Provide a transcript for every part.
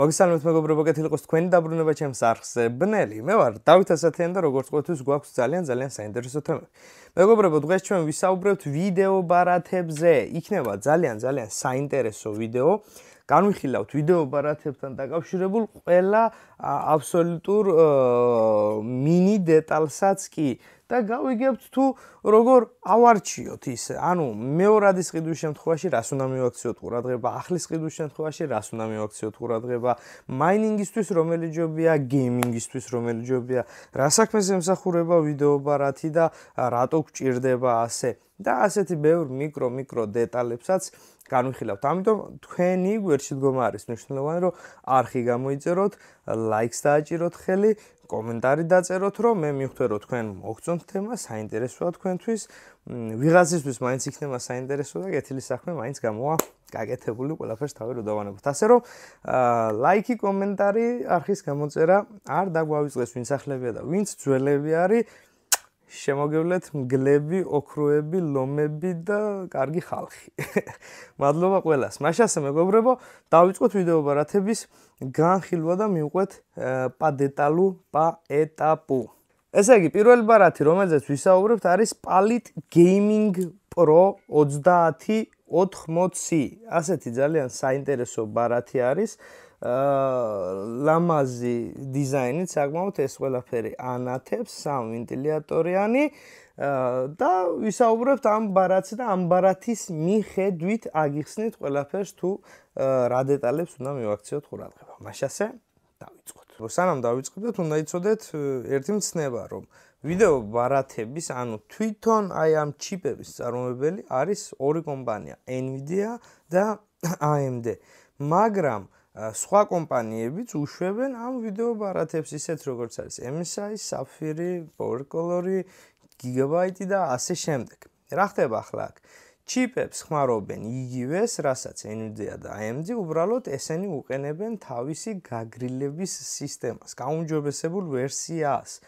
მოგესალმებით მეგობრებო, კეთილი იყოს თქვენი დაბრუნება ჩემს არხზე. ბნელი, მე ვარ დავით ასათიანი და როგორც ყოველთვის გვაქვს ძალიან ძალიან საინტერესო თემები. მეგობრებო, დღეს ჩვენ ვისაუბრებთ ვიდეო ბარათებზე. იქნება ძალიან ძალიან საინტერესო ვიდეო. განვიხილავთ ვიდეო ბარათებთან დაკავშირებულ ყველა აბსოლუტურ მინი დეტალსაც კი და გავიგებთ თუ როგორ ავარჩიოთ ის ანუ მეორადის ყიდვის შემთხვევაში რას უნდა მივაქციოთ ყურადღება ახლის ყიდვის შემთხვევაში რას უნდა მივაქციოთ ყურადღება მაინინგისთვის რომელი ჯობია გეიმინგისთვის რომელი ჯობია რა საქმეს ემსახურება ვიდეო ბარათი და რატო გჭირდება ასე და ასეთი ბევრ მიკრო მიკრო დეტალებსაც განვიხილავთ. ამიტომ თქვენი გვერდში დგომა არის მნიშვნელოვანი, რომ არხი გამოიწეროთ, ლაიქს დააჭიროთ ხელი, კომენტარი დაწეროთ, რომ მე მივხვდე რომ თქვენ მოგწონთ თემა, საინტერესოა თქვენთვის. ვიღაცისთვის მაინც იქნება საინტერესო და კეთილი საქმე მაინც გამოვა გაკეთებული ყველაფერს თავი რომ დავანებოთ. ასე რომ, ლაიქი, კომენტარი, არხის გამოწერა არ დაგვავიწყდეს ვინც ახლებია და ვინც ძველები არის შემოგევლეთ მგლები, ოქროები, ლომები და კარგი ხალხი. მადლობა ყველას. მაშასე მეგობრებო, დავიწყოთ ვიდეო ბარათების განხილვა და მივყვეთ pa detalu, pa etapu. ესე იგი, პირველი ბარათი, რომელზეც ვისაუბრებთ, არის Palit Gaming Pro 3080. ასეთი ძალიან საინტერესო ბარათი არის. აა ლამაზი დიზაინით საკმაოდ ეს ყველაფერი ანათებს სამ ვენტილატორიანი და ვისაუბრებთ ამ ბარათს და ამ ბარათის მიხედვით აგიხსნით ყველაფერს თუ რა დეტალებს უნდა მივაქციოთ ყურადღება. მაშასე დავიწყოთ. სანამ დავიწყებთ, უნდა იცოდეთ ერთი მცნება, რომ ვიდეო ბარათების, ანუ თვითონ აი ამ ჩიპების წარმოებელი არის ორი კომპანია, Nvidia და AMD. მაგრამ სხვა კომპანიებიც უშვებენ ამ ვიდეო ბარათებს ისეთ როგორც არის MSI, Sapphire, Polycolori, Gigabyte და ასე შემდეგ. რა ხდება ახლა აქ? ჩიპებს ხმარობენ იგივეს, რასაც Nvidia და AMD, უბრალოდ ესენი უყენებენ თავისი გაგრილების სისტემას, გაუმჯობესებულ ვერსიას.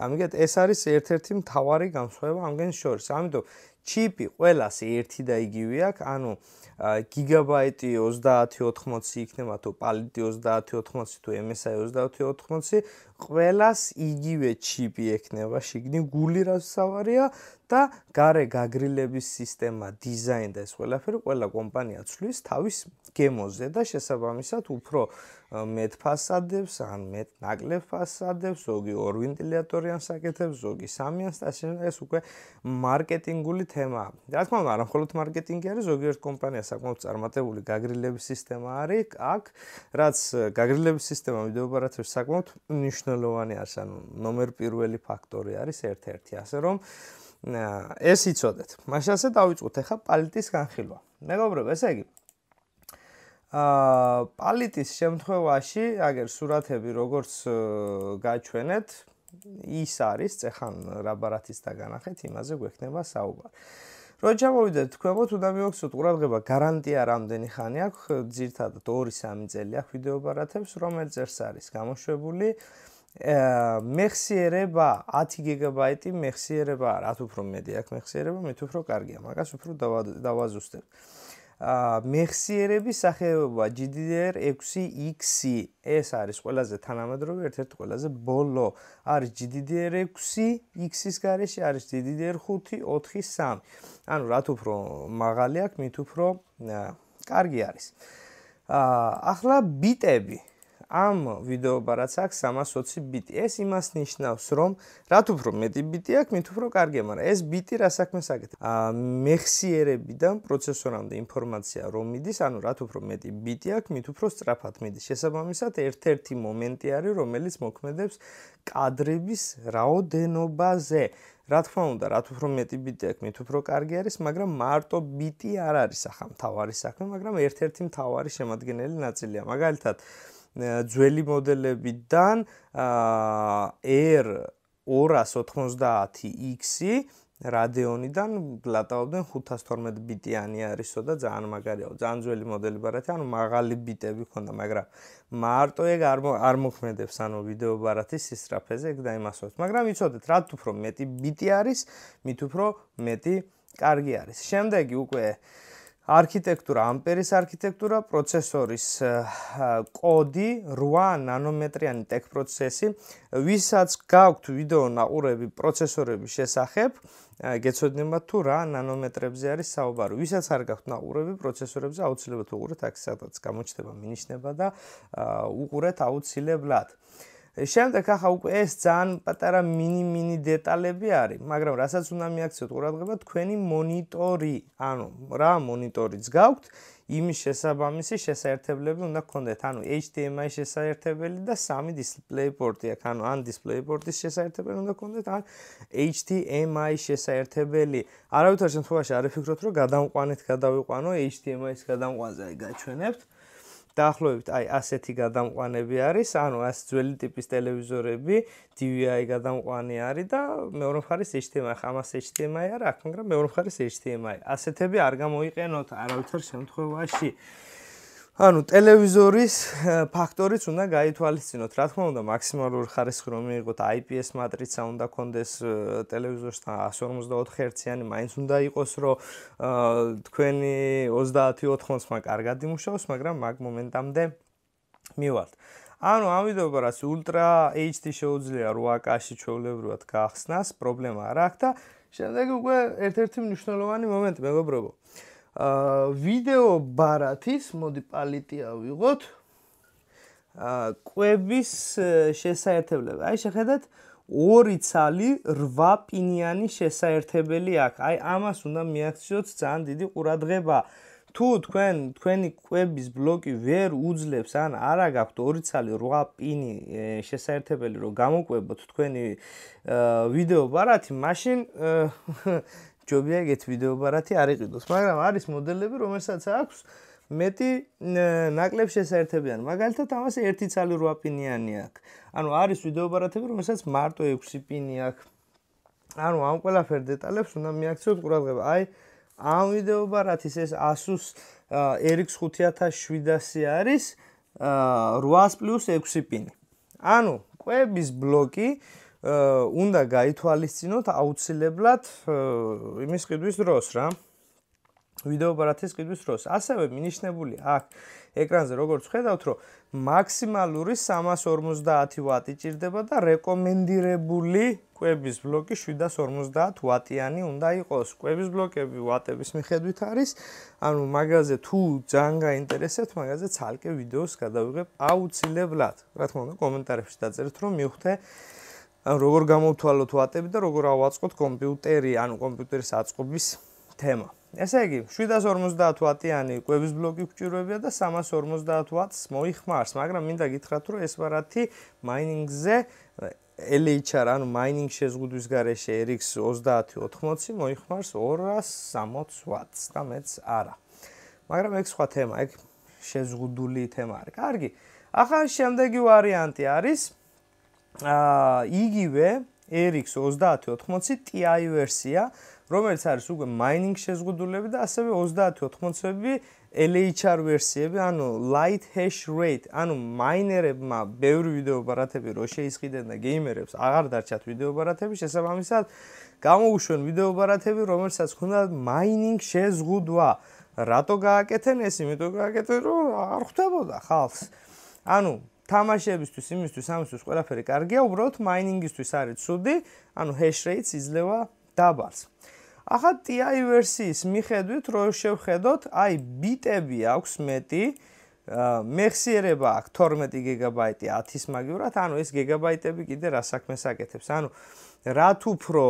ამიტომ ეს არის ერთ-ერთი მთავარი განსხვავება ამგენ შორის. ამიტომ ჩიპი ყველას ერთი და იგივე აქვს, ანუ გიგაბაიტი 3080 იქნება თუ პალიტი 3080 თუ MSI 3080 ყველას იგივე ჩიპი ექნება შიგნი გული რაც ავარია და გარე გაგრილების სისტემა, დიზაინი და ეს ყველაფერი ყველა კომპანია ცვლის თავის გემოზე და შესაბამისად უფრო მეტ ფასადებს ან მეტ ნაკლებ ფასადებს, ზოგი ორ ვენტილატორიან საკეთებს, ზოგი სამიანს და ეს უკვე მარკეტინგული თემაა. რა თქმა უნდა, არა მხოლოდ მარკეტინგი არის, ზოგიერთ კომპანიას საკმაოდ წარმატებული გაგრილების სისტემა არის, აქ რაც გაგრილების სისტემა მდებარეობს საკმაოდ ნიშნ მნიშვნელოვანი არის, ანუ ნომერ პირველი ფაქტორი არის ერთ-ერთი, ასე რომ ეს იცოდეთ. მაშასე დავიწყოთ ახლა პალიტის განხილვა. მეგობრებო, ესე იგი ა პალიტის შემთხვევაში, აგერ სურათები როგორც გაჩვენეთ, ის არის წехаნ რაბარათის და განახეთ, იმაზე გვექნება საუბარი. რო ჩამოვიდეთ ქვემოთ, უნდა მივაქციოთ ყურადღება, გარანტია რამდენი ხანი აქვს, ძირთადად 2-3 წელი აქვს ვიდეო ბარათებს, რომელზეც არის გამოშვებული. აა მეხსიერება 10 გიგაბაიტი მეხსიერება რაც უფრო მეტი აქვს მეხსიერება მეთ უფრო კარგია მაგას უფრო დავაზუსტებ ა მეხსიერების სახეობა GDDR 6X ეს არის ყველაზე თანამედროვე ერთ-ერთი ყველაზე ბოლო არის GDDR 6X-ის გარეშე არის GDDR 5 4.3 ანუ რათ უფრო მაღალი აქვს მით უფრო კარგი არის ა ახლა ბიტები ამ ვიდეობარაც აქვს 320 ბიტი. ეს იმას ნიშნავს, რომ რაც უფრო მეტი ბიტი აქვს, მით უფრო კარგია, მაგრამ ეს ბიტი რა საქმეს აკეთებს? აა მეხსიერებიდან პროცესორამდე ინფორმაცია რომ მიდის, ანუ რაც უფრო მეტი ბიტი აქვს, მით უფრო სწრაფად მიდის. შესაბამისად, ერთ-ერთი მომენტი არის, რომელიც მოქმედებს კადრების რაოდენობაზე. რა თქმა უნდა, რაც უფრო მეტი ბიტი აქვს, მით უფრო კარგი არის, მაგრამ მარტო ბიტი არ არის ახლა მთავარი საქმე, მაგრამ ერთ-ერთი მთავარი შემადგენელი ნაწილია. მაგალითად, აა ძველი მოდელებიდან R280X-ი რადეონიდან გლატაობდნენ 512 ბიტიანი არისო და ძალიან მაგარიაო, ძალიან ძველი მოდელი ბარათი, ანუ მაღალი ბიტები ქონდა, მაგრამ მარტო ეგ არ არ მოქმედებს, ანუ ვიდეო ბარათი სისტრაფეზე ეგ დაიმასოთ. მაგრამ იცოდეთ, რა თუ პრო მეტი ბიტი არის, მით უფრო მეტი კარგი არის. შემდეგი უკვე არქიტექტურა ამპერის არქიტექტურა პროცესორის კოდი 8 ნანომეტრიანი ტექ პროცესი ვისაც გაქვთ ვიდეო ნაყურები პროცესორების შესახებ გეცოდნებათ თუ რა ნანომეტრებზე არის საუბარი ვისაც არ გაქვთ ნაყურები პროცესორებზე აუცილებლად უყურეთ აქ სადაც გამოჩნდება მინიშნება და უყურეთ აუცილებლად შემდეგ ახლა უკვე ეს ძალიან პატარა მინი მინი დეტალები არის, მაგრამ რასაც უნდა მიაქციოთ ყურადღება, თქვენი მონიტორი, ანუ რა მონიტორიც გაქვთ, იმის შესაბამისი შესაერთებლები უნდა გქონდეთ, ანუ HDMI შესაერთებელი და 3 დისპლეი პორტი აქვს, ანუ ან დისპლეი პორტის შესაერთებელი უნდა გქონდეთ, ან HDMI შესაერთებელი. არავითარ შემთხვევაში არ ვიფიქროთ, რომ გადამყვანეთ, გადავიყვანო HDMI-ს გადამყვანზე, აი გაჩვენებთ. დაახლოებით აი ასეთი გადამყვანები არის, ანუ ას ძველი ტიპის ტელევიზორები DVI გადამყვანი არის და მეორე მხარეს HDMI, ამას HDMI არა აქვს, მაგრამ მეორე მხარეს HDMI. ასეთები არ გამოიყენოთ არავითარ შემთხვევაში. ანუ ტელევიზორის ფაქტორიც უნდა გაითვალისწინოთ. რა თქმა უნდა, მაქსიმალური ხარისხი რომ მიიღოთ IPS матриცა უნდა კონდეს ტელევიზორსთან 154 Hz-იანი, მაინც უნდა იყოს, რომ თქვენი 30-80-მა კარგად იმუშაოს, მაგრამ მაგ მომენტამდე მივალთ. ანუ ამიტომ რაც ультра HD შეუძლია 8K-ში ჩვეულებრივად გახსნას, პრობლემა არ აქვს და შემდეგ უკვე ერთ-ერთი მნიშვნელოვანი მომენტი, მეგობრებო. აა აა ვიდეო ბარათის მოდი პალიტია ვიღოთ. აა კვების შესაერთებელი. აი შეხედათ ორი ცალი 8 პინიანი შესაერთებელი აქ. აი ამას უნდა მიაქციოთ ძალიან დიდი ყურადღება. თუ თქვენ თქვენი კვების ბლოკი ვერ უძლებს ან არა გაქვთ ორი ცალი 8 პინი შესაერთებელი რომ გამოკვებოთ თქვენი ვიდეო ბარათი, მაშინ აა ჯობია ეგეთ ვიდეობარათი არ იყიდოს, მაგრამ არის მოდელები, რომელსაც აქვს მეტი ნაკლებ შესაძერთებიან. მაგალითად, ამას 1 ცალი 8 პინიანი აქვს. ანუ არის ვიდეობარათები, რომელსაც მარტო 6 პინი აქვს. ანუ ამ ყველაფერ დეტალებს უნდა მიაქციოთ ყურადღება. აი ამ ვიდეობარათის ეს Asus RX 5700 არის 8+ 6 პინი. ანუ კვების ბლოკი აა უნდა გაითვალისწინოთ აუცილებლად იმის ყიდვის დროს რა ვიდეო ბარათის ყიდვის დროს ასევე მინიშნებული აქ ეკრანზე როგორც ხედავთ რომ მაქსიმალური 350 ვატი ჭირდება და რეკომენდირებული კვების ბლოკი 750 ვატიანი უნდა იყოს კვების ბლოკები ვატების მიხედვით არის ანუ მაგაზე თუ ძალიან გაინტერესებთ მაგაზე ძალკე ვიდეოს გადავიღებ აუცილებლად რა თქმა უნდა კომენტარებში დაწერთ რომ მივხვდე ან როგორ გამოვთვალოთ ვატები და როგორ ავაწყოთ კომპიუტერი, ანუ კომპიუტერის აწყობის თემა. ესე იგი, 750 ვატიანი კვების ბლოკი გვჭირვებია და 350 ვატს მოიხმარს, მაგრამ მინდა გითხრათ, რომ ეს ვარათი მაინინგზე LHR, ანუ მაინინგ შეზღუდვის გარეშე RX 3080 მოიხმარს 260 ვატს და მეც არა. მაგრამ ეგ სხვა თემა, ეგ შეზღუდული თემა არის. კარგი. ახლა შემდეგი ვარიანტი არის აა იგივე RX 3080 Ti ვერსია, რომელიც არის უკვე mining შეზღუდულები და ასევე 3080-ები LHR ვერსიები, ანუ light hash rate, ანუ მაინერებმა ბევრი ვიდეო ბარათები რო შეისყიდნენ და გეიმერებს აღარ დარჩათ ვიდეო ბარათები, შესაბამისად გამოუშვენ ვიდეო ბარათები, რომელსაც ხუნდა mining შეზღუდვა. რატო გააკეთენ ეს? იმიტომ გააკეთენ, რომ არ ხვდებოდა ხალხს. ანუ თამაშებისთვის, იმისთვის, ამისთვის ყველაფერი კარგია, უბრალოდ მაინინგისთვის არის ცუდი, ანუ hash rate-ს იძლევა დაბალს. ახლა TI ვერსიის მიხედვით რო შევხედოთ, აი ბიტები აქვს მეტი, მეხსიერება აქვს 12 გიგაბაიტი 10-ის მაგივრად, ანუ ეს გიგაბაიტები კიდე რა საქმეს აკეთებს? ანუ რათ უფრო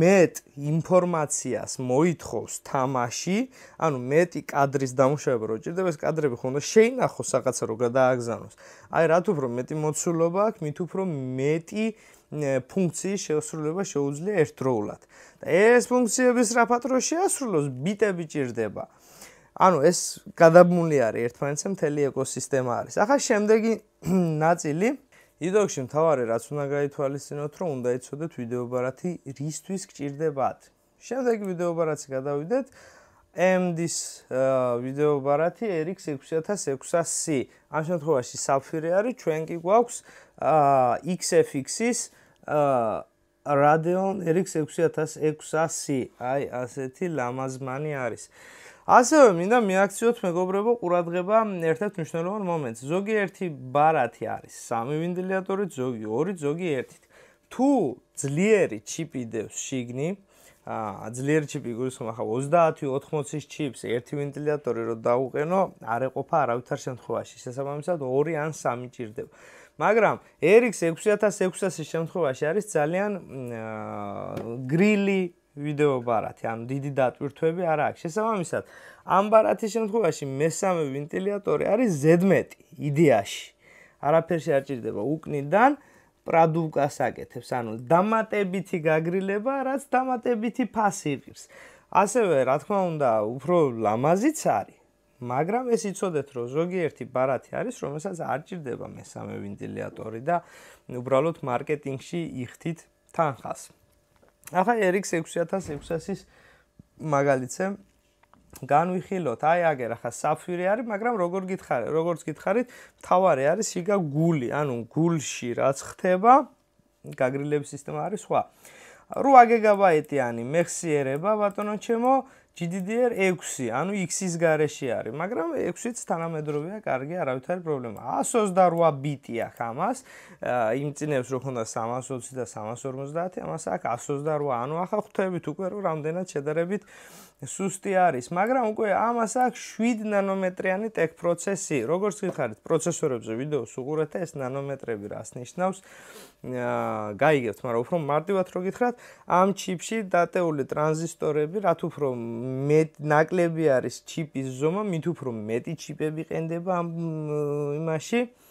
მეტ ინფორმაციას მოითხოვს თამაში, ანუ მეტი კადრის დამუშავება რო ჭირდება, ეს კადრები ხონდა შეინახოს რაღაცა რო გადააგზავნოს. აი რათ უფრო მეტი მოცულობა აქვს, მით უფრო მეტი ფუნქციის შესრულება შეუძლია ერთდროულად. და ეს ფუნქციების რაფატრო შეასრულოს ბიტები ჭირდება. ანუ ეს გადაბმული არის ერთმანეთზე მთელი ეკოსისტემა არის. ახლა შემდეგი ნაწილი იდეოში მთავარი რაც უნდა გაითვალისწინოთ, რომ უნდა იცოდეთ ვიდეო ბარათი რისთვის გჭირდებათ. შემდეგი ვიდეო ბარათი გადავიდეთ AMD-ის ვიდეო ბარათი RX 6600C. ამ შემთხვევაში საფირე არის, ჩვენ კი გვაქვს XFX-ის Radeon RX 6600C. აი, ასეთი ლამაზმანი არის. ასევე მინდა მიაქციოთ მეგობრებო ყურადღება ერთ-ერთ მნიშვნელოვან მომენტს. ზოგი ერთი ბარათი არის, სამი ვენტილატორი, ზოგი ორი, ზოგი ერთით. თუ ძლიერი ჩიპი დევს შიგნი, აა ძლიერი ჩიპი გულისხმობ ახლა 30-80-ის ჩიპს ერთი ვენტილატორი რო დაუყენო, არ ეყოფა არავითარ შემთხვევაში. შესაბამისად, ორი ან სამი ჭირდება. მაგრამ RX 6600-ის შემთხვევაში არის ძალიან გრილი ვიდეო ბარათი, ანუ დიდი დატვირთვები არ აქვს. შესაბამისად, ამ ბარათის შემთხვევაში მესამე ვენტილატორი არის ზედმეტი იდეაში. არაფერში არ ჭირდება უკნიდან პროდუქას აკეთებს, ანუ დამატებითი გაგრილება, რაც დამატებითი ფასი იღებს. ასევე, რა თქმა უნდა, უფრო ლამაზიც არის. მაგრამ ეს იცოდეთ რომ ზოგიერთი ბარათი არის რომელსაც არ ჭირდება მესამე ვენტილატორი და უბრალოდ მარკეტინგში იხთით თანხას ახლა RX 6600-ის მაგალითზე განვიხილოთ. აი აგერ ახლა საფირი არის, მაგრამ როგორ გითხარი, როგორც გითხარით, თავარი არის იგა გული, ანუ გულში რაც ხდება, გაგრილების სისტემა არის სხვა. 8 გიგაბაიტიანი მეხსიერება ბატონო ჩემო, GDDR 6, ანუ X-ის გარეშე არის, მაგრამ 6-იც თანამედროვეა, კარგი, არავითარი პრობლემა. 128 ბიტი აქვს ამას. იმ წინებს რო ქონდა 320 და 350, ამას აქვს 128, ანუ ახლა ხვდებით უკვე რომ რამდენად შედარებით სუსტი არის, მაგრამ უკვე ამას აქვს 7 ნანომეტრიანი ტექ პროცესი. როგორც გითხარით, პროცესორებზე ვიდეოს უყურეთ და ეს ნანომეტრები რას ნიშნავს? აა, გაიგებთ, მაგრამ უფრო მარტივად რო გითხრათ, ამ ჩიპში დატეული ტრანზისტორები, რათ უფრო მეტ ნაკლები არის ჩიპის ზომა, მით უფრო მეტი ჩიპები ყენდება ამ იმაში. აა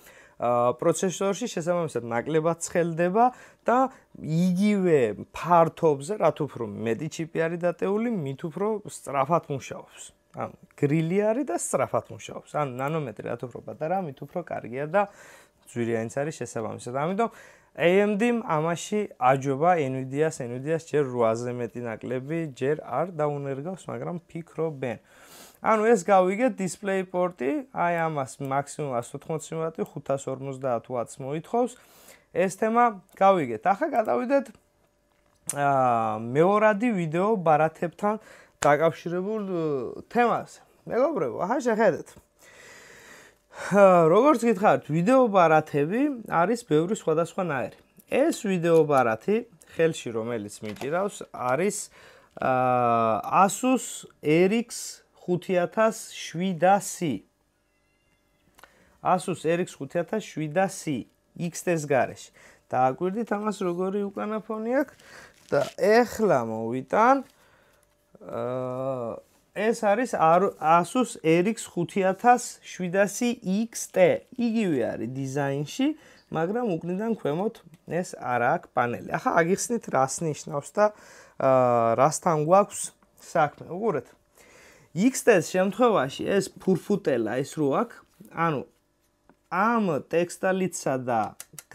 პროცესორში შესაბამისად ნაკლებად ცხელდება და იგივე ფართობზე, რათ უფრო მეტი ჩიპი არის დატეული, მით უფრო სწრაფად მუშაობს. ან გრილი არის და სწრაფად მუშაობს. ან ნანომეტრი რათ უფრო პატარა, მით უფრო კარგია და ძვირიანიც არის შესაბამისად. ამიტომ AMD-მ ამაში აჯობა NVIDIA-ს, NVIDIA-ს ჯერ 8-ზე მეტი ნაკლები ჯერ არ დაუნერგავს, მაგრამ ფიქრობენ, ანუ ეს გავიგეთ დისპლეი პორტი, აი ამას მაქსიმუმას 80 ვატი 550 ვატს მოითხოვს. ეს თემა გავიგეთ. ახლა გადავიდეთ აა მეორადი ვიდეო ბარათებთან დაკავშირებულ თემაზე. მეგობრებო, ახლა შეხედეთ. როგორც გითხარით, ვიდეო ბარათები არის ბევრი სხვადასხვანაირი. ეს ვიდეო ბარათი ხელში რომელიც მიჭირავს არის აა Asus RX 5700 Asus RX 5700 XT-ს გარეშე. დააკვირდით ამას როგორი უკანა ფონი აქვს და ეხლა მოვიტან ეს არის Asus RX 5700 XT. იგივე არის დიზაინში, მაგრამ უკნიდან ქვემოთ ეს არა აქვს პანელი. ახლა აგიხსნით რას ნიშნავს და რასთან გვაქვს საქმე. უყურეთ. XTS შემთხვევაში ეს ფურფუტელა ეს რო აქვს, ანუ ამ ტექსტალიცსა და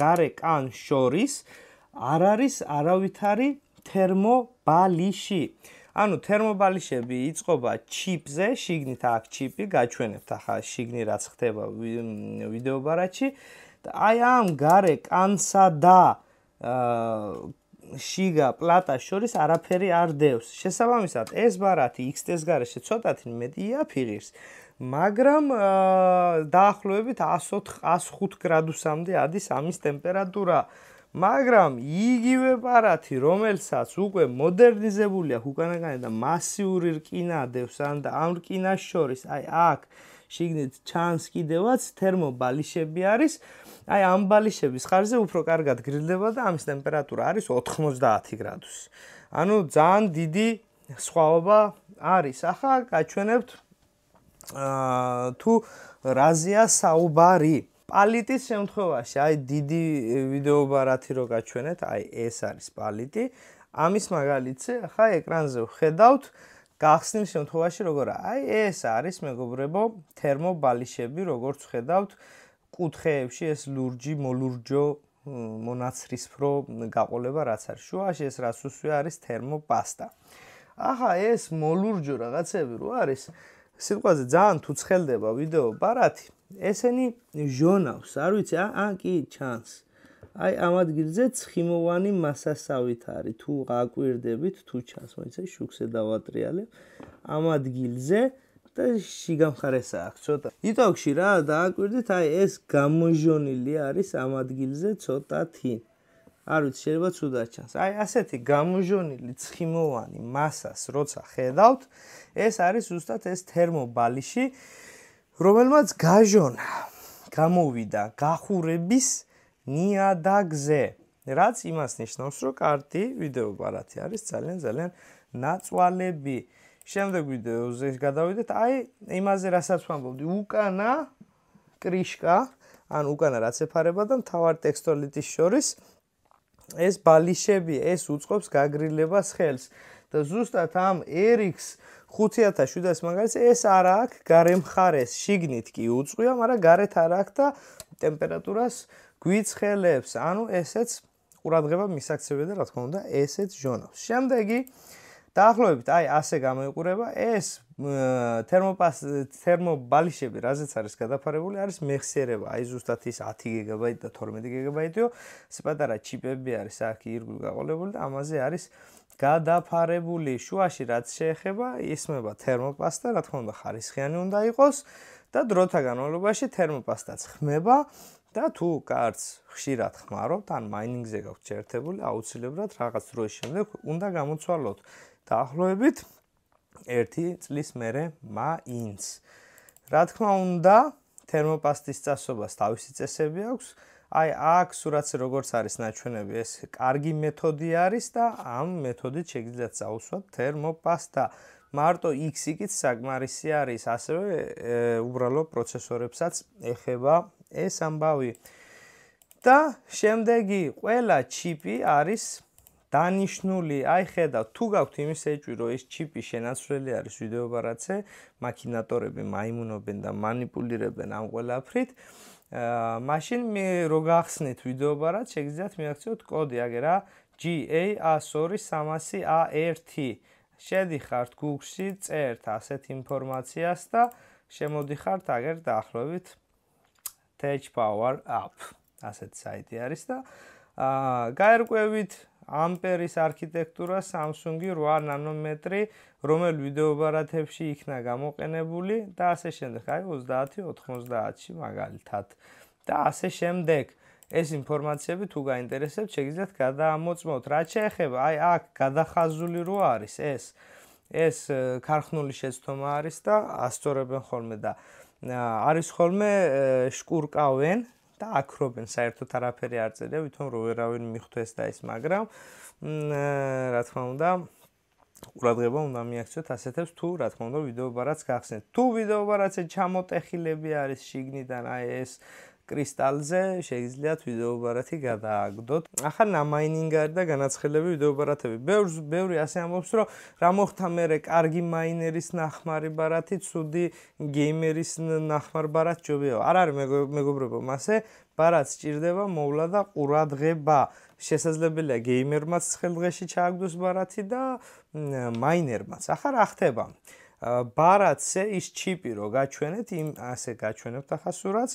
გარე კან შორის არ არის არავითარი თერმობალიში. ანუ თერმობალიშები იწყობა ჩიპზე, შიგნით აქ ჩიპი გაჩვენებთ ახლა შიგნი რაც ხდება ვიდეო ბარათში და აი ამ გარე კანსა და აა შიგა პლატა შორის არაფერი არ დევს. შესაბამისად, ეს ბარათი XT-ს გარეშე ცოტათი მეტია ფიღირს, მაგრამ დაახლოებით 104-105 გრადუსამდე ადის ამის ტემპერატურა. მაგრამ იგივე პარათი, რომელსაც უკვე მოდერნიზებული აქვს უკანაკანი და მასიური რკინა დევს ან და ამ რკინას შორის, აი აქ შიგნით ჩანს კიდევაც თერმობალიშები არის. აი ამ ბალიშების ხარზე უფრო კარგად გრილდება და ამის ტემპერატურა არის 90 გრადუსი. ანუ ძალიან დიდი სხვაობა არის. ახლა გაჩვენებთ აა თუ რაზია საუბარი. პალიტის შემთხვევაში, აი დიდი ვიდეო ბარათი რო გაჩვენეთ, აი ეს არის პალიტი. ამის მაგალითზე ახლა ეკრანზე ვხედავთ, აა გახსნილ შემთხვევაში როგორა? აი ეს არის მეგობრებო, თერმობალიშები, როგორც ხედავთ, კუთხეებში ეს ლურჯი, მოლურჯო მონაცრისფრო გაყოლება რაც არის. შუაში ეს რაც უსვე არის თერმოპასტა. აჰა, ეს მოლურჯო რაღაცები რო არის. სიტყვაზე ძალიან თუ ცხელდება ვიდეო, პარათი. ესენი ჟონავს, არ ვიცი, აა კი, ჩანს. აა აი ამ ადგილზე ცხიმოვანი მასასავით არის თუ გააკვირდებით თუ ჩანს მოიცე შუქზე დავატრიალებ ამ ადგილზე და შეგამხარესა აქ ცოტა იტოქში რა დააკვირდით აი ეს გამოჟონილი არის ამ ადგილზე ცოტა თინ არ ვიცი შეიძლება ცუდად ჩანს აი ასეთი გამოჟონილი ცხიმოვანი მასას როცა ხედავთ ეს არის უბრალოდ ეს თერმობალიში რომელმაც გაჟონა გამოვიდა გახურების ნიადაგზე. რაც იმას ნიშნავს, რომ კარტი ვიდეო პარათი არის ძალიან ძალიან ნაწვალები. შემდეგ ვიდეოზე გადავიდეთ. აი, იმაზე რასაც ვამბობდი, უკანა კრიშკა, ან უკანა რაც ეფარება და მთავარ ტექსტოლიტის შორის ეს ბალიშები, ეს უწყობს გაგრილებას ხელს. და ზუსტად ამ RX 5700 მაგალითზე ეს არ აქვს გარემხარეს, შიგნით კი უწყვია, მაგრამ გარეთ არ აქვს და ტემპერატურას გვიცხელებს, ანუ ესეც ყურადღება მისაქცევია და რა თქმა უნდა, ესეც ჟონავს. შემდეგი დაახლოებით, აი ასე გამოიყურება ეს თერმოპას თერმობალიშები, რაზეც არის გადაფარებული, არის მეხსიერება, აი ზუსტად ის 10 გიგაბაიტი და 12 გიგაბაიტიო, სპეციალა ჩიპები არის აქ ირგვლივ გაყოლებული და ამაზე არის გადაფარებული. შუაში რაც შეეხება, ისმება თერმოპასტა, რა თქმა უნდა, ხარისხიანი უნდა იყოს და დროთა განმავლობაში თერმოპასტაც ხმება და თუ კარტს ხშირად ხმარობთ, ან მაინინგზე გაქვთ ჩერტებული, აუცილებლად რაღაც დროის შემდეგ უნდა გამოცვალოთ დაახლოებით 1 წლის მერე მაინც. რა თქმა უნდა, თერმოპასტის წასობას თავისი წესები აქვს. აი, აქ სურათს როგორც არის ნაჩვენები, ეს კარგი მეთოდი არის და ამ მეთოდით შეგიძლიათ წაუსვათ თერმოპასტა. მარტო X-იც საკმარისი არის, ასევე უბრალო პროცესორებსაც ეხება ეს ამბავი. და შემდეგი ყველა ჩიპი არის დანიშნული, აი ხედა, თუ გაქვთ იმის ეჭვი, რომ ეს ჩიპი შენაცვლელი არის ვიდეობარაცე, მაკინატორები მაიმუნობენ და манипуლირებენ ამ ყველაფრით. აა მაშინ მე რო გახსნით ვიდეობარაც, შეგიძლიათ მიაქციოთ კოდი, აგე რა, GA2300A1. შედიხართ Google-ში, წერთ ასეთ ინფორმაციას და შემოდიხართ აგერ დაახლოებით 10 tech power up ასეთ საიტი არის და აა გაერკვევით ამპერის არქიტექტურა Samsung-ი 8 ნანომეტრი რომელ ვიდეო ბარათებში იქნა გამოყენებული და ასე შემდეგ, აი 30-90-ში მაგალითად და ასე შემდეგ. ეს ინფორმაციები თუ გაინტერესებთ, შეგიძლიათ გადაამოწმოთ. რაც შეეხება, აი აქ გადახაზული რო არის ეს. აა ეს ქარხნული შეცდომა არის და ასწორებენ ხოლმე და არის ხოლმე შკურკავენ და აკრობენ საერთოდ არაფერი არ წერია თვითონ რო ვერავინ მიხვდეს და ის მაგრამ რა თქმა უნდა ყურადღება უნდა მიაქციოთ ასეთებს თუ რა თქმა უნდა ვიდეობა რაც გახსენეთ თუ ვიდეობა რაც ჩამოტეხილები არის შიგნიდან აი ეს კრისტალზე შეიძლება ვიდეობარათი გადააგდოთ. ახლა ნამაინინგ არის და განაცხელები ვიდეობარათები. ბევრი ბევრი ასე ამბობს, რომ რა მოხდა მერე კარგი მაინერის ნახმარი ბარათი, ცუდი გეიმერის ნახმარ ბარათ ჯობია. არ არის მეგობრებო, მასე ბარათ სჭირდება მოვლა და ყურადღება. შესაძლებელია გეიმერმაც ხელღეში ჩააგდოს ბარათი და მაინერმაც. ახლა რა ხდება? ბარათზე ის ჩიპი რო გაჩვენეთ, იმ ასე გაჩვენებთ ახლა სურათს.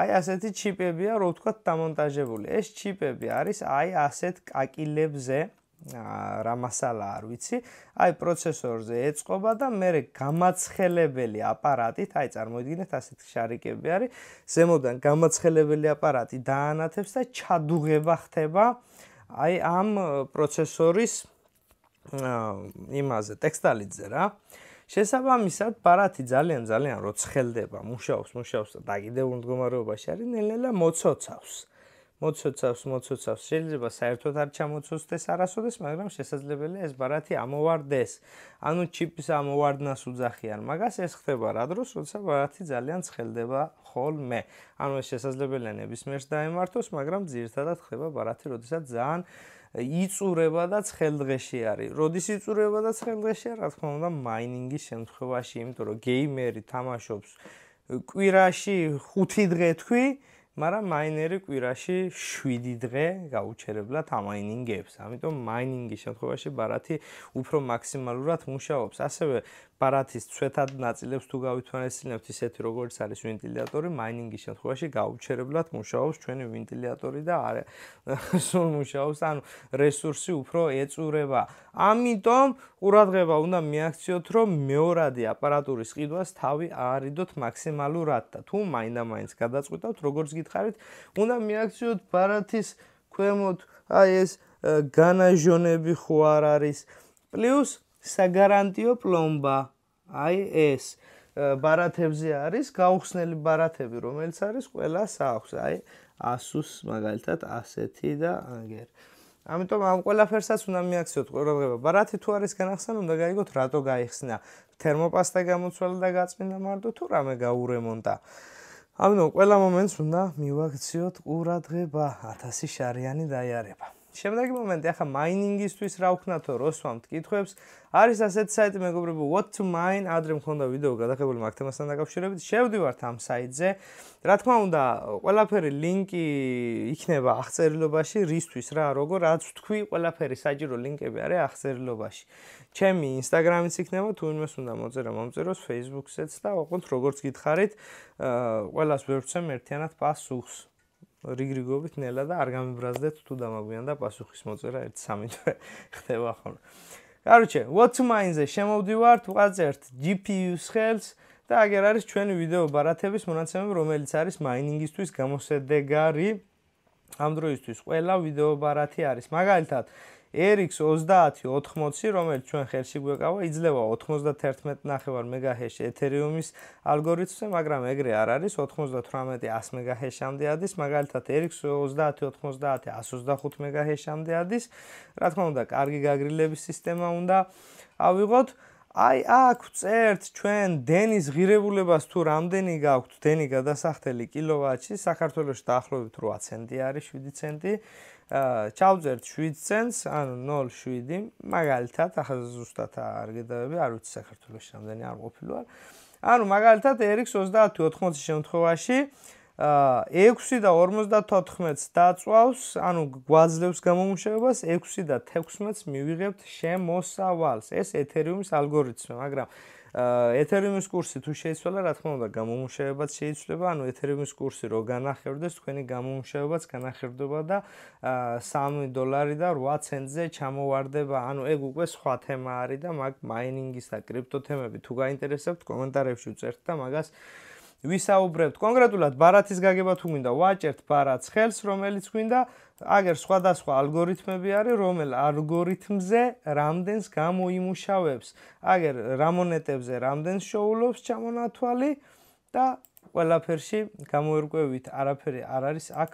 აი ასეთი ჩიპებია, რო ვთქვათ, დამონტაჟებული. ეს ჩიპები არის აი ასეთ კაკილებზე. აა რა მასალა არ ვიცი. აი პროცესორზე ეწყობა და მე გამაცხელებელი აპარატით, აი წარმოიდგინეთ ასეთ შარიკები არის, ზემოდან გამაცხელებელი აპარატი დაანათებს და ჩადუღება ხდება აი ამ პროცესორის აა იმაზე, ტექსტალიძე რა. აა შესაბამისად, ბარათი ძალიან ძალიან როცხელდება, მუშაობს, მუშაობს და დაგიდებულ მდგომარეობაში არის, ნელ-ნელა მოцоცავს. მოцоცავს, მოцоცავს, შეიძლება საერთოდ არ ჩამოцоცდეს არასოდეს, მაგრამ შესაძლებელია ეს ბარათი ამოვარდეს. ანუ ჩიპის ამოვარდნას უძახიან. მაგას ეს ხდება რა დროს, როცა ბარათი ძალიან ცხელდება ხოლმე. ანუ შესაძლებელია ნებისმიერს დაემართოს, მაგრამ ძირითადად ხდება ბარათი, როდესაც ძალიან იწურება და ცხელდღეში არის. როდის იწურება და ცხელდღეში არის? რა თქმა უნდა, მაინინგის შემთხვევაში, იმიტომ რომ გეიმერი თამაშობს კვირაში 5 დღე თქვი, მაგრამ მაინერი კვირაში 7 დღე გაუჩერებლად ამაინინგებს. ამიტომ მაინინგის შემთხვევაში ბარათი უფრო მაქსიმალურად მუშაობს. ასევე ბარათის ცვეთად ნაწილებს თუ გავითვალისწინებთ ისეთი როგორც არის ვენტილატორი, მაინინგის შემთხვევაში გაუჩერებლად მუშაობს ჩვენი ვენტილატორი და არ სულ მუშაობს, ანუ რესურსი უფრო ეწურება. ამიტომ ყურადღება უნდა მიაქციოთ, რომ მეორადი აპარატურის ყიდვას თავი აარიდოთ მაქსიმალურად და თუ მაინდა-მაინც გადაწყვეტავთ, როგორც კი გითხარით, უნდა მიაქციოთ ბარათის ქვემოთ, აი ეს განაჟონები ხო არ არის. პლუს საგარანტიო პლომბა. აი ეს ბარათებზე არის გაუხსნელი ბარათები, რომელიც არის ყველა საახს, აი ასუს მაგალითად ასეთი და ანგერ. ამიტომ ამ ყველაფერსაც უნდა მიაქციოთ ყურადღება. ბარათი თუ არის განახსნა, უნდა გაიგოთ რატო გაიხსნა. თერმოპასტა გამოცვალა და გაწმინდა მარტო თუ რამე გაურემონტა. აა ამიტომ ყველა მომენტს უნდა მივაქციოთ ყურადღება 1000 შარიანი დაიარება შემდეგი მომენტი ახლა მაინინგისთვის რა ვქნა თუ როსვამთ კითხვებს არის ასეთი საიტი მეგობრებო what to mine ადრე მქონდა ვიდეო გადაღებული მაგ თემასთან დაკავშირებით შევდივართ ამ საიტზე რა თქმა უნდა ყველაფერი ლინკი იქნება აღწერილობაში რისთვის რა როგორ რაც თქვი ყველაფერი საჯირო ლინკები არის აღწერილობაში ჩემი ინსტაგრამიც იქნება თუ იმას უნდა მოწერა მომწეროს facebook-სეც და უყოთ როგორც გითხარით ყველას ვერ ვცემ ერთიანად პასუხს რიგრიგობით ნელა და არ გამებრაზდეთ თუ დამაგვიანდა პასუხის მოწერა 1-3 თვე ხდება ხოლმე. კაროჩე, what to mine-ზე შემოვდივართ, ვაწერთ GPU-ს ხელს და აგერ არის ჩვენი ვიდეო ბარათების მონაცემები, რომელიც არის მაინინგისთვის გამოსადეგარი. ამ დროისთვის ყველა ვიდეო ბარათი არის. მაგალითად, RX 3080, რომელიც ჩვენ ხელში გვეკავა, იძლევა 91 ნახევარ მეგაჰეშ ეთერიუმის ალგორითმზე, მაგრამ ეგრე არ არის, 98-100 მეგაჰეშამდე ადის, მაგალითად RX 3080 125 მეგაჰეშამდე ადის. რა თქმა უნდა, კარგი გაგრილების სისტემა უნდა ავიღოთ. აი აქ წერთ ჩვენ დენის ღირებულებას თუ რამდენი გაქვთ დენი გადასახდელი კილოვატში საქართველოს დაახლოებით 8 ცენტი არის 7 ცენტი ჩავწერთ 7 ცენს, ანუ 0.7, მაგალითად, ახლა ზუსტად არ გედავები, არ ვიცი საქართველოს რამდენი არ ყოფილვარ. ანუ მაგალითად RX 30 80 შემთხვევაში 6 და 54-ს დაწვავს, ანუ გვაძლევს გამომუშავებას 6 და 16-ს მივიღებთ შემოსავალს. ეს ეთერიუმის ალგორითმია, მაგრამ ეთერიუმის კურსი თუ შეიცვალა, რა თქმა უნდა, გამომუშავებაც შეიცვლება, ანუ ეთერიუმის კურსი რო განახერდეს, თქვენი გამომუშავებაც განახერდება და 3 დოლარი და 8 ცენტზე ჩამოვარდება. ანუ ეგ უკვე სხვა თემა არის და მაგ მაინინგის და კრიპტო თემები თუ გაინტერესებთ, კომენტარებში უწერთ და მაგას ვისაუბრებთ კონკრეტულად ბარათის გაგება თუ მინდა ვაჭერთ ბარათს ხელს რომელიც გვინდა აგერ სხვადასხვა ალგორითმები არის რომელ ალგორითმზე რამდენს გამოიმუშავებს აგერ რამონეტებზე რამდენს შოულობს ჩამონათვალი და ყველაფერში გამოერკვევით არაფერი არ არის აქ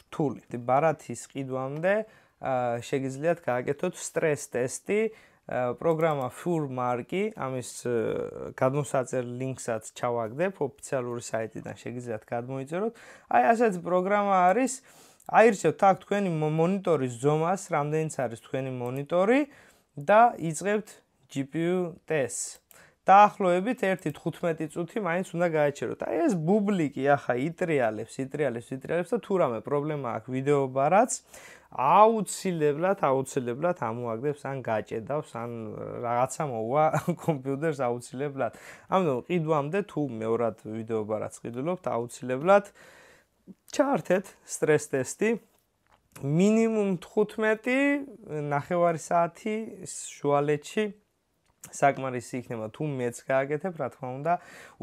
რთული ბარათის ყიდვამდე შეგიძლიათ გააკეთოთ stress test-ი პროგრამა FurMarki, ამის გადმოსაწერ ლინკსაც ჩავაგდებ ოფიციალური საიტიდან, შეგიძლიათ გადმოიწეროთ. აი ასეთ პროგრამა არის. აირჩევთ აქ თქვენი მონიტორის ზომას, რამდენიც არის თქვენი მონიტორი და იწებთ GPU test. დაახლოებით 1-15 წუთი მაინც უნდა გააჩეროთ. აი ეს ბუბლიკი ახა იტრიალებს, იტრიალებს, იტრიალებს და თურმე პრობლემა აქვს ვიდეო ბარაც. აუცილებლად აუცილებლად ამოაგდებს ან გაჭედავს ან რაღაცა მოვა კომპიუტერს აუცილებლად. ანუ ყიდვამდე თუ მეორად ვიდეო ბარაც ყიდულობთ აუცილებლად ჩართეთ stress testi minimum 15 ნახევარი საათი შუალეთში საკმარისი იქნება თუ მეც გააკეთებ, რა თქმა უნდა,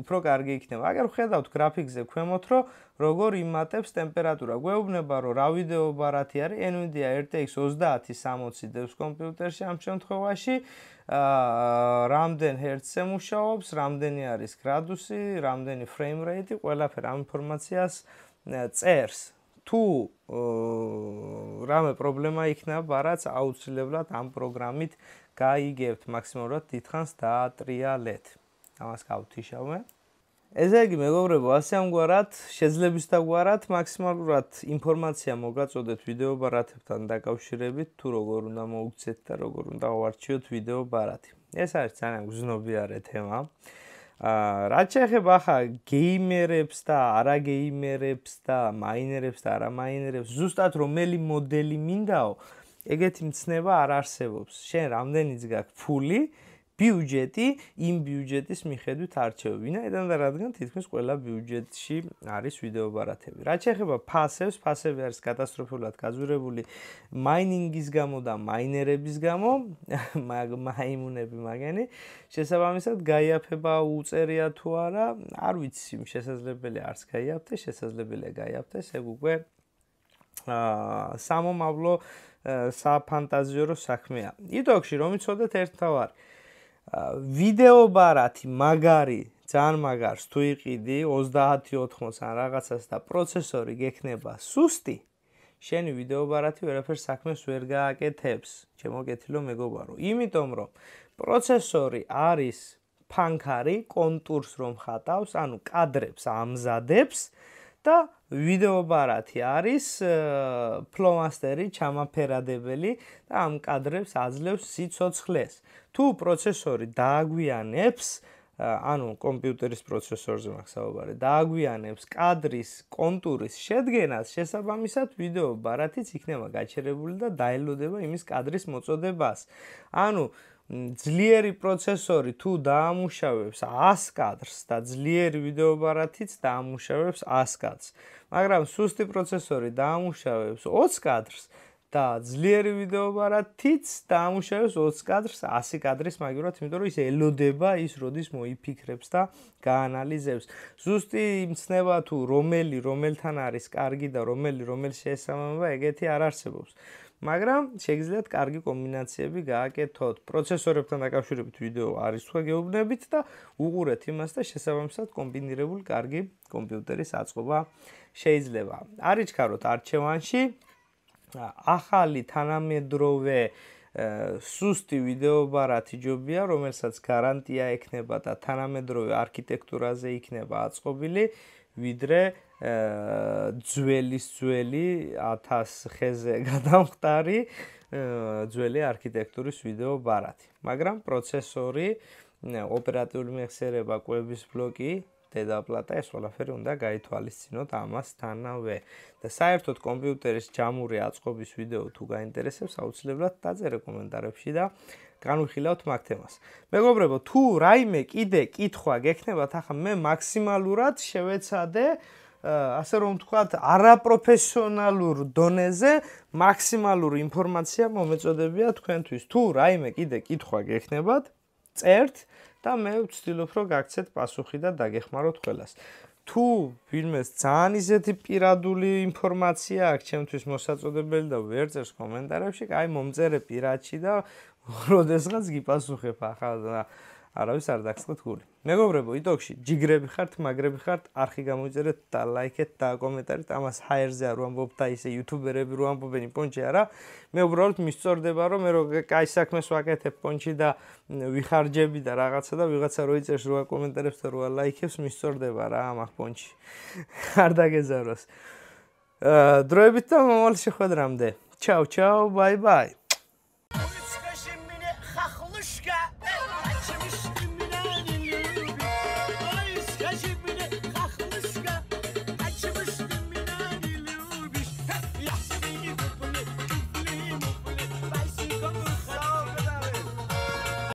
უფრო კარგი იქნება. აგერ ხედავთ გრაფიკზე ქვემოთ, რომ როგორ იმატებს ტემპერატურა. გვეუბნება, რომ რა ვიდეო ბარათი არის Nvidia RTX 3060 დევს კომპიუტერში ამ შემთხვევაში. აა რამდენ ჰერცზე მუშაობს, რამდენი არის გრადუსი, რამდენი ფრეიმ რეიტი, ყველაფერი ამ ინფორმაციას წერს. თუ რამე პრობლემა იქნება, რაც აუცილებლად ამ პროგრამით გაიგებთ მაქსიმალურად დიდხანს დაატრიალეთ. ამას გავთიშავე. ესე იგი, მეგობრებო, ასე ამგვარად შეძლებს და გვარად მაქსიმალურად ინფორმაცია მოგაწოდეთ ვიდეო ბარათებთან დაკავშირებით, თუ როგორ უნდა მოუქცეთ და როგორ უნდა ვარჩიოთ ვიდეო ბარათი. ეს არის ძალიან გზნობიარე თემა. აა, რა შეიძლება ახლა გეიმერებს და არაგეიმერებს და მაინერებს და არამაინერებს ზუსტად რომელი მოდელი მინდაო? ეგეთი მცნება არ არსებობს. შენ რამდენიც გაქვს ფული, ბიუჯეტი, იმ ბიუჯეტის მიხედვით არჩევი. ვინაიდან და რადგან თითქოს ყველა ბიუჯეტში არის ვიდეო ბარათები. რაც შეეხება ფასებს, ფასები არის კატასტროფულად გაზურებული მაინინგის გამო და მაინერების გამო, მაიმუნები მაგენი. შესაბამისად, გაიაფება უწერია თუ არა, არ ვიცი, შესაძლებელია არც გაიაფთე, შესაძლებელია გაიაფთეს, ეგ უკვე სამომავლო საფანტაზიო საქმეა. იდოქში რომ იცოდეთ ერთ თავარ. ვიდეო ბარათი მაგარი ძალიან მაგარს თუ იყიდი 30-80-ს ან რაღაცას და პროცესორი გექნება სუსტი შენი ვიდეო ბარათი ვერაფერს საქმეს ვერ გააკეთებს შემოკეთილო მეგობარო იმიტომ რომ პროცესორი არის ფანქარი კონტურს რომ ხატავს ანუ კადრებს ამზადებს და ვიდეო ბარათი არის ფლომასტერი ჩამაფერადებელი და ამ კადრებს აძლევს სიცოცხლეს. თუ პროცესორი დააგვიანებს, ანუ კომპიუტერის პროცესორზე მახსოვარი, დააგვიანებს კადრის კონტურის შედგენას, შესაბამისად ვიდეო ბარათიც იქნება გაჩერებული და დაელოდება იმის კადრის მოწოდებას. ანუ ძლიერი პროცესორი თუ დაამუშავებს 100 კადრს და ძლიერი ვიდეო ბარათიც დაამუშავებს 100 კადრს. მაგრამ სუსტი პროცესორი დაამუშავებს 20 კადრს და ძლიერი ვიდეო ბარათიც დაამუშავებს 20 კადრს, 100 კადრის მაგივრად, იმიტომ რომ ის ელოდება ის როდის მოიფიქრებს და გაანალიზებს. ზუსტი იმცნება თუ რომელი რომელთან არის კარგი და რომელი რომელს შეესაბამება, ეგეთი არ არსებობს. მაგრამ შეგიძლიათ კარგი კომბინაციები გააკეთოთ. პროცესორებთან დაკავშირებით ვიდეო არის სხვა გეუბნებით და უყურეთ იმას და შესაბამისად კომბინირებულ კარგი კომპიუტერის აწყობა შეიძლება. არიჩქაროთ არჩევანში ახალი თანამედროვე სუსტი ვიდეო ბარათი ჯობია, რომელსაც გარანტია ექნება და თანამედროვე არქიტექტურაზე იქნება აწყობილი. ვიდრე ძველის ძველი 1000 ხეზე გადამხტარი ძველი არქიტექტურის ვიდეო ბარათი. მაგრამ პროცესორი, ოპერატიული მეხსიერება, კვების ბლოკი, დედაპლატა ეს ყველაფერი უნდა გაითვალისწინოთ ამასთანავე. და საერთოდ კომპიუტერის ჯამური აწყობის ვიდეო თუ გაინტერესებს, აუცილებლად დაწერე კომენტარებში და განვიხილავთ მაგ თემას. მეგობრებო, თუ რაიმე კიდე კითხვა გექნებათ, ახლა მე მაქსიმალურად შევეცადე ასე რომ ვთქვათ, არაპროფესიონალურ დონეზე მაქსიმალური ინფორმაცია მომეწოდებია თქვენთვის. თუ რაიმე კიდე კითხვა გექნებათ, წერთ და მე ვცდილობ რომ გაგცეთ პასუხი და დაგეხმაროთ ყველას. თუ ვინმეს ძალიან ისეთი პირადული ინფორმაცია აქვს ჩემთვის მოსაწოდებელი და ვერ წერს კომენტარებში, აი მომწერე პირადში და როდესღაც კი პასუხებ ახლა არავის არ დაგხსნით გული. მეგობრებო, იტოქში ჯიგრები ხართ, მაგრები ხართ, არხი გამოიწერეთ და ლაიქეთ და კომენტარით ამას ჰაერზე არ ვამბობ და ისე იუთუბერები რომ ამბობენ პონჩი არა. მე უბრალოდ მისწორდება რომ მე რო კაი საქმეს ვაკეთებ პონჩი და ვიხარჯები და რაღაცა და ვიღაცა რო იწერს რო კომენტარებს და რო ლაიქებს მისწორდება რა ამ აფონჩი. არ დაგეზაროს. აა დროებით და მომალ შეხვედრამდე. ჩაო, ჩაო, ბაი-ბაი.